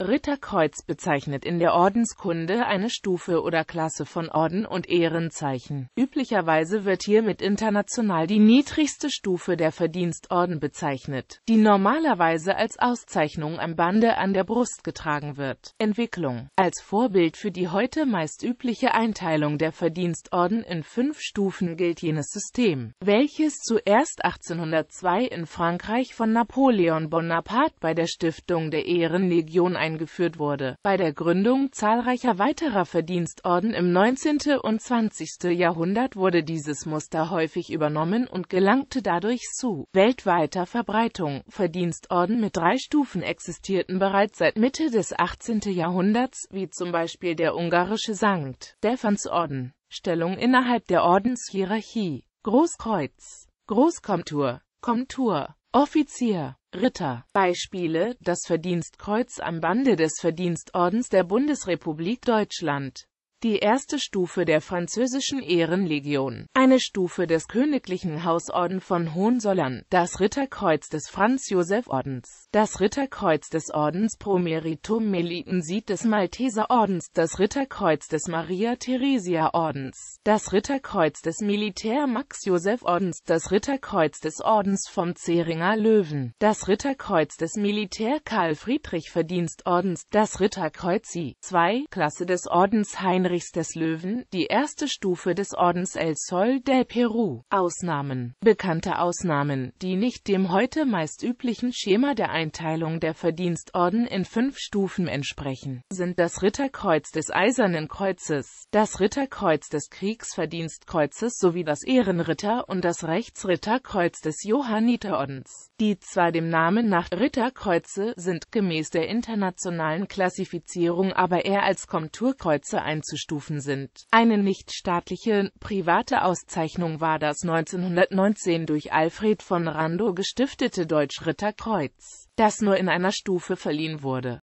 Ritterkreuz bezeichnet in der Ordenskunde eine Stufe oder Klasse von Orden und Ehrenzeichen. Üblicherweise wird hiermit international die niedrigste Stufe der Verdienstorden bezeichnet, die normalerweise als Auszeichnung am Bande an der Brust getragen wird. Entwicklung Als Vorbild für die heute meist übliche Einteilung der Verdienstorden in fünf Stufen gilt jenes System, welches zuerst 1802 in Frankreich von Napoleon Bonaparte bei der Stiftung der Ehrenlegion eingeführt wurde, bei der Gründung zahlreicher weiterer Verdienstorden im 19. und 20. Jahrhundert wurde dieses Muster häufig übernommen und gelangte dadurch zu weltweiter Verbreitung. Verdienstorden mit drei Stufen existierten bereits seit Mitte des 18. Jahrhunderts, wie zum Beispiel der ungarische Sankt Stephansorden. Stellung innerhalb der Ordenshierarchie Großkreuz, Großkomtur, Komtur Offizier, Ritter. Beispiele: Das Verdienstkreuz am Bande des Verdienstordens der Bundesrepublik Deutschland die erste Stufe der französischen Ehrenlegion, eine Stufe des Königlichen Hausorden von Hohenzollern, das Ritterkreuz des Franz-Josef-Ordens, das Ritterkreuz des Ordens Pro Meritum Melitensit des Malteser-Ordens, das Ritterkreuz des Maria-Theresia-Ordens, das Ritterkreuz des Militär-Max-Josef-Ordens, das Ritterkreuz des Ordens vom Zeringer Löwen, das Ritterkreuz des militär karl friedrich verdienst ordens das Ritterkreuz I, 2, Klasse des Ordens Heinrich Heinrichs des Löwen, die erste Stufe des Ordens El Sol del Peru. Ausnahmen. Bekannte Ausnahmen, die nicht dem heute meist üblichen Schema der Einteilung der Verdienstorden in fünf Stufen entsprechen, sind das Ritterkreuz des Eisernen Kreuzes, das Ritterkreuz des Kriegsverdienstkreuzes sowie das Ehrenritter und das Rechtsritterkreuz des Johanniterordens, die zwar dem Namen nach Ritterkreuze sind, gemäß der internationalen Klassifizierung aber eher als Komturkreuze einzustufen Stufen sind. Eine nichtstaatliche, private Auszeichnung war das 1919 durch Alfred von Rando gestiftete Deutsch-Ritterkreuz, das nur in einer Stufe verliehen wurde.